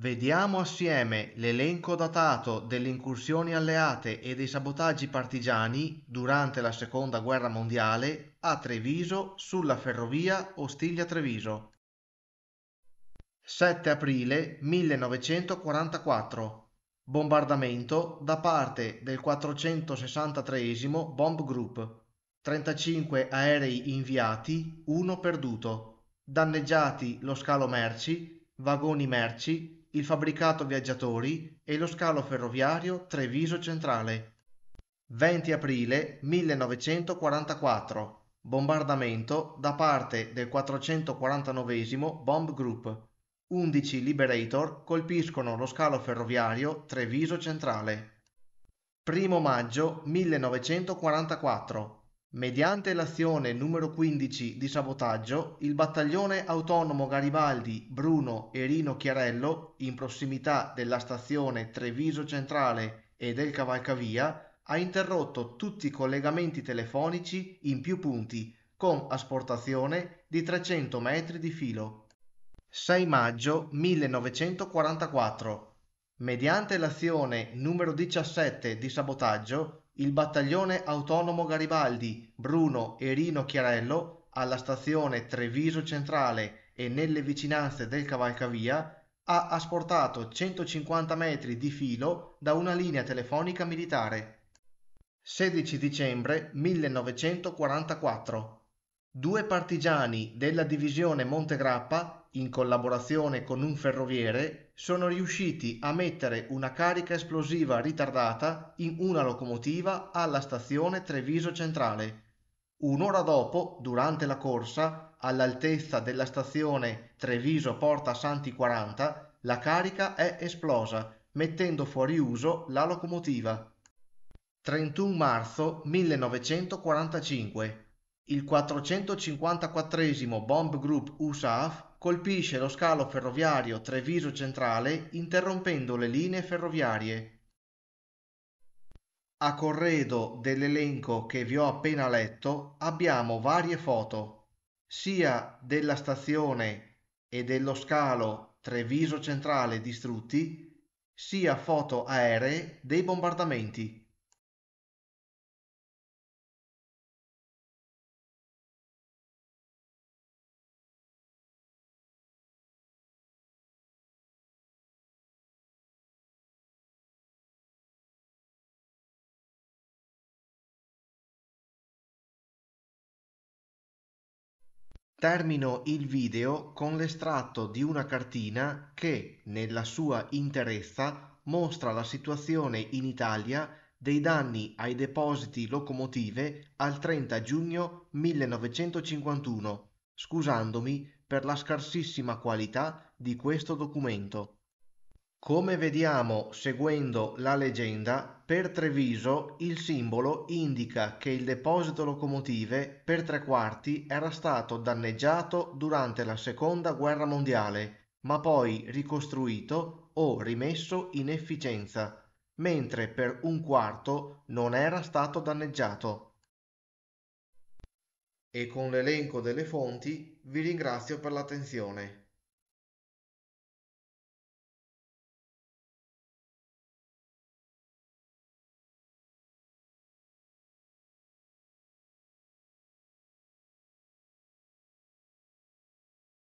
Vediamo assieme l'elenco datato delle incursioni alleate e dei sabotaggi partigiani durante la seconda guerra mondiale a Treviso sulla ferrovia Ostiglia-Treviso. 7 aprile 1944 Bombardamento da parte del 463 Bomb Group 35 aerei inviati, 1 perduto. Danneggiati lo scalo merci, vagoni merci, il fabbricato viaggiatori e lo scalo ferroviario Treviso Centrale. 20 aprile 1944 Bombardamento da parte del 449 Bomb Group. 11 Liberator colpiscono lo scalo ferroviario Treviso Centrale. 1 maggio 1944 Mediante l'azione numero 15 di sabotaggio, il Battaglione Autonomo Garibaldi, Bruno e Rino Chiarello, in prossimità della stazione Treviso Centrale e del Cavalcavia, ha interrotto tutti i collegamenti telefonici in più punti, con asportazione di 300 metri di filo. 6 maggio 1944. Mediante l'azione numero 17 di sabotaggio, il Battaglione Autonomo Garibaldi, Bruno e Rino Chiarello alla stazione Treviso Centrale e nelle vicinanze del cavalcavia ha asportato 150 metri di filo da una linea telefonica militare. 16 dicembre 1944 Due partigiani della divisione Montegrappa, in collaborazione con un ferroviere, sono riusciti a mettere una carica esplosiva ritardata in una locomotiva alla stazione Treviso Centrale. Un'ora dopo, durante la corsa, all'altezza della stazione Treviso Porta Santi 40, la carica è esplosa, mettendo fuori uso la locomotiva. 31 marzo 1945 il 454 Bomb Group USAF colpisce lo scalo ferroviario Treviso Centrale interrompendo le linee ferroviarie. A corredo dell'elenco che vi ho appena letto abbiamo varie foto, sia della stazione e dello scalo Treviso Centrale distrutti, sia foto aeree dei bombardamenti. Termino il video con l'estratto di una cartina che, nella sua interezza, mostra la situazione in Italia dei danni ai depositi locomotive al 30 giugno 1951, scusandomi per la scarsissima qualità di questo documento. Come vediamo seguendo la leggenda, per Treviso il simbolo indica che il deposito locomotive per tre quarti era stato danneggiato durante la seconda guerra mondiale, ma poi ricostruito o rimesso in efficienza, mentre per un quarto non era stato danneggiato. E con l'elenco delle fonti vi ringrazio per l'attenzione.